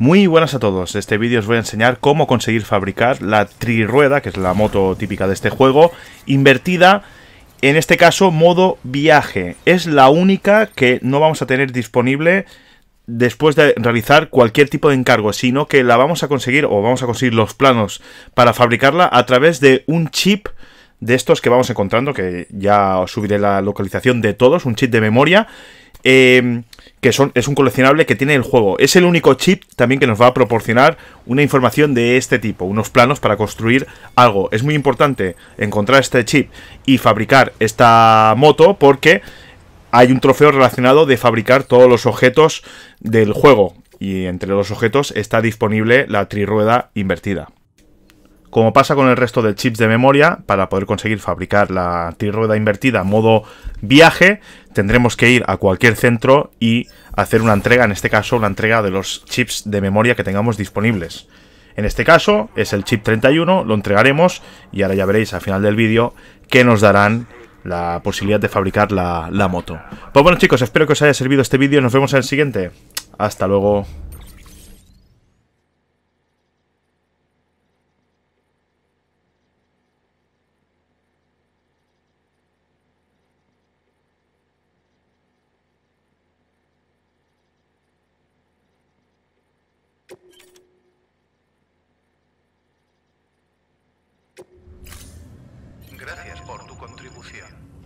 Muy buenas a todos, este vídeo os voy a enseñar cómo conseguir fabricar la trirueda, que es la moto típica de este juego, invertida, en este caso modo viaje. Es la única que no vamos a tener disponible después de realizar cualquier tipo de encargo, sino que la vamos a conseguir o vamos a conseguir los planos para fabricarla a través de un chip de estos que vamos encontrando, que ya os subiré la localización de todos, un chip de memoria. Eh, que son, es un coleccionable que tiene el juego. Es el único chip también que nos va a proporcionar una información de este tipo, unos planos para construir algo. Es muy importante encontrar este chip y fabricar esta moto porque hay un trofeo relacionado de fabricar todos los objetos del juego. Y entre los objetos está disponible la trirueda invertida. Como pasa con el resto de chips de memoria, para poder conseguir fabricar la trirueda invertida modo viaje, tendremos que ir a cualquier centro y hacer una entrega, en este caso la entrega de los chips de memoria que tengamos disponibles. En este caso es el chip 31, lo entregaremos y ahora ya veréis al final del vídeo que nos darán la posibilidad de fabricar la, la moto. Pues bueno chicos, espero que os haya servido este vídeo, nos vemos en el siguiente. Hasta luego. Gracias por tu contribución.